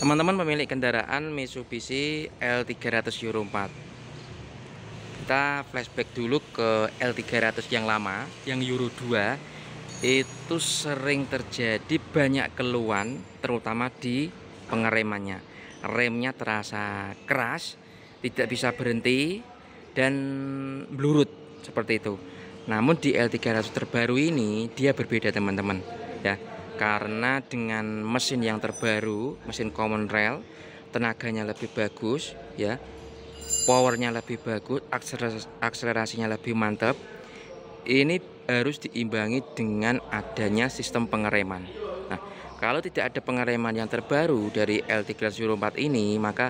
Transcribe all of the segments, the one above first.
teman-teman pemilik kendaraan Mitsubishi L300 Euro 4 kita flashback dulu ke L300 yang lama yang Euro 2 itu sering terjadi banyak keluhan terutama di pengeremannya remnya terasa keras tidak bisa berhenti dan blurut seperti itu namun di L300 terbaru ini dia berbeda teman-teman ya karena dengan mesin yang terbaru mesin common rail tenaganya lebih bagus ya powernya lebih bagus akselerasinya lebih mantap ini harus diimbangi dengan adanya sistem pengereman nah kalau tidak ada pengereman yang terbaru dari L304 ini maka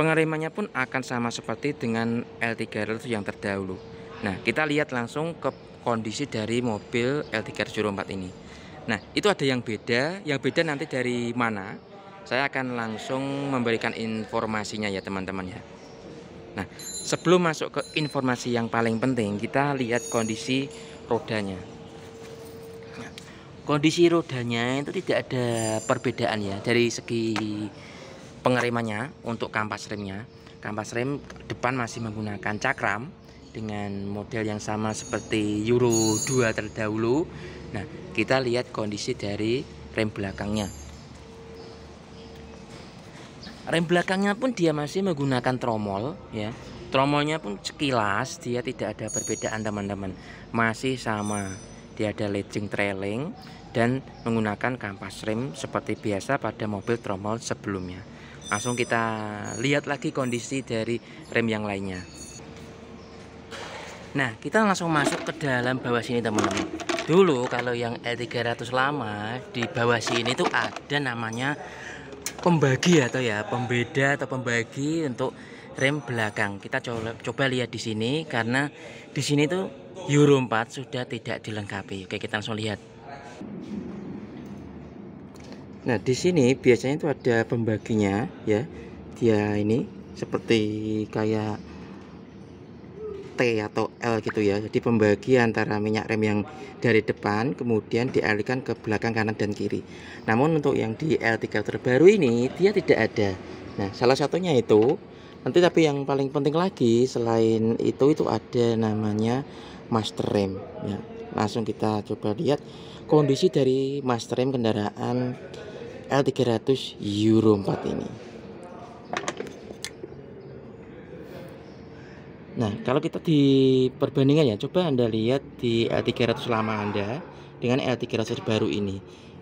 pengeremannya pun akan sama seperti dengan L300 yang terdahulu nah kita lihat langsung ke kondisi dari mobil L304 ini Nah, itu ada yang beda. Yang beda nanti dari mana? Saya akan langsung memberikan informasinya ya teman-teman ya. Nah, sebelum masuk ke informasi yang paling penting, kita lihat kondisi rodanya. kondisi rodanya itu tidak ada perbedaan ya dari segi pengeremannya untuk kampas remnya. Kampas rem depan masih menggunakan cakram, dengan model yang sama seperti Euro 2 terdahulu nah kita lihat kondisi dari rem belakangnya rem belakangnya pun dia masih menggunakan tromol ya tromolnya pun sekilas dia tidak ada perbedaan teman-teman masih sama dia ada legging trailing dan menggunakan kampas rem seperti biasa pada mobil tromol sebelumnya langsung kita lihat lagi kondisi dari rem yang lainnya Nah, kita langsung masuk ke dalam bawah sini, teman-teman. Dulu kalau yang E300 lama di bawah sini itu ada namanya pembagi atau ya, ya pembeda atau pembagi untuk rem belakang. Kita coba, coba lihat di sini karena di sini tuh Euro 4 sudah tidak dilengkapi. Oke, kita langsung lihat. Nah, di sini biasanya itu ada pembaginya ya. Dia ini seperti kayak T atau L eh, gitu ya jadi pembagi antara minyak rem yang dari depan kemudian dialihkan ke belakang kanan dan kiri namun untuk yang di L3 terbaru ini dia tidak ada nah salah satunya itu nanti tapi yang paling penting lagi selain itu itu ada namanya master rem ya langsung kita coba lihat kondisi dari master rem kendaraan L300 Euro 4 ini Nah, kalau kita di perbandingan ya, coba Anda lihat di L300 lama Anda dengan L300 baru ini.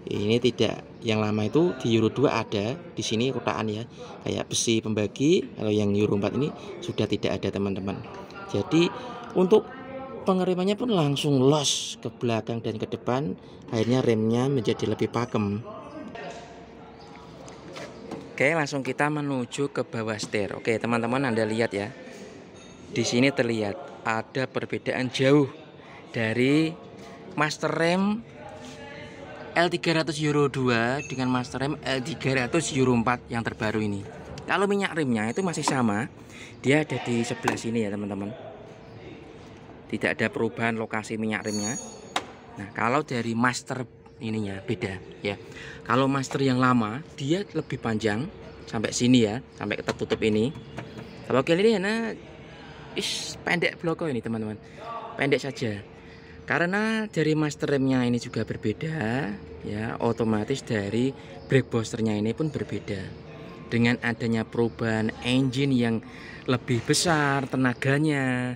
Ini tidak yang lama itu di Euro 2 ada di sini kotaan ya, kayak besi pembagi. Kalau yang Euro 4 ini sudah tidak ada, teman-teman. Jadi, untuk pengeremannya pun langsung los ke belakang dan ke depan, akhirnya remnya menjadi lebih pakem. Oke, langsung kita menuju ke bawah setir. Oke, teman-teman Anda lihat ya di sini terlihat ada perbedaan jauh dari master rem L300 Euro 2 dengan master rem L300 Euro 4 yang terbaru ini kalau minyak remnya itu masih sama dia ada di sebelah sini ya teman-teman tidak ada perubahan lokasi minyak remnya nah kalau dari master ininya beda ya kalau master yang lama dia lebih panjang sampai sini ya sampai tertutup ini kalau kali ini ish, pendek bloko ini teman-teman pendek saja karena dari master remnya ini juga berbeda ya otomatis dari brake boosternya ini pun berbeda dengan adanya perubahan engine yang lebih besar tenaganya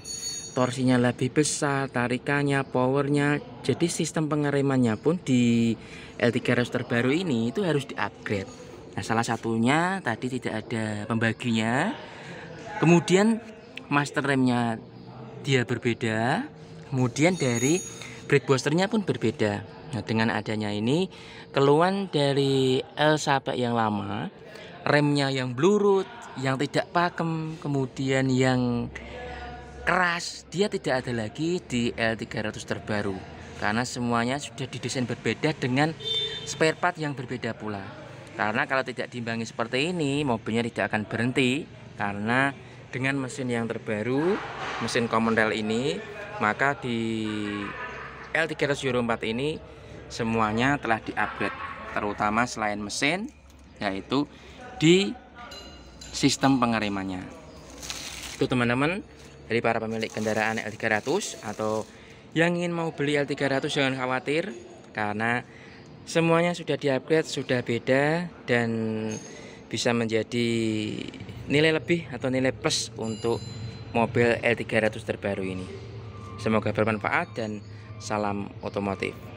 torsinya lebih besar tarikannya powernya jadi sistem pengeremannya pun di L300 terbaru ini itu harus di upgrade nah salah satunya tadi tidak ada pembaginya kemudian master remnya dia berbeda kemudian dari brake boosternya pun berbeda nah dengan adanya ini keluhan dari L sampai yang lama remnya yang blurut yang tidak pakem kemudian yang keras dia tidak ada lagi di L300 terbaru karena semuanya sudah didesain berbeda dengan spare part yang berbeda pula karena kalau tidak diimbangi seperti ini mobilnya tidak akan berhenti karena dengan mesin yang terbaru mesin komondel ini maka di l 300 Euro 4 ini semuanya telah diupgrade terutama selain mesin yaitu di sistem pengeremannya itu teman-teman dari para pemilik kendaraan L300 atau yang ingin mau beli L300 jangan khawatir karena semuanya sudah diupgrade sudah beda dan bisa menjadi nilai lebih atau nilai plus untuk mobil L300 terbaru ini. Semoga bermanfaat dan salam otomotif.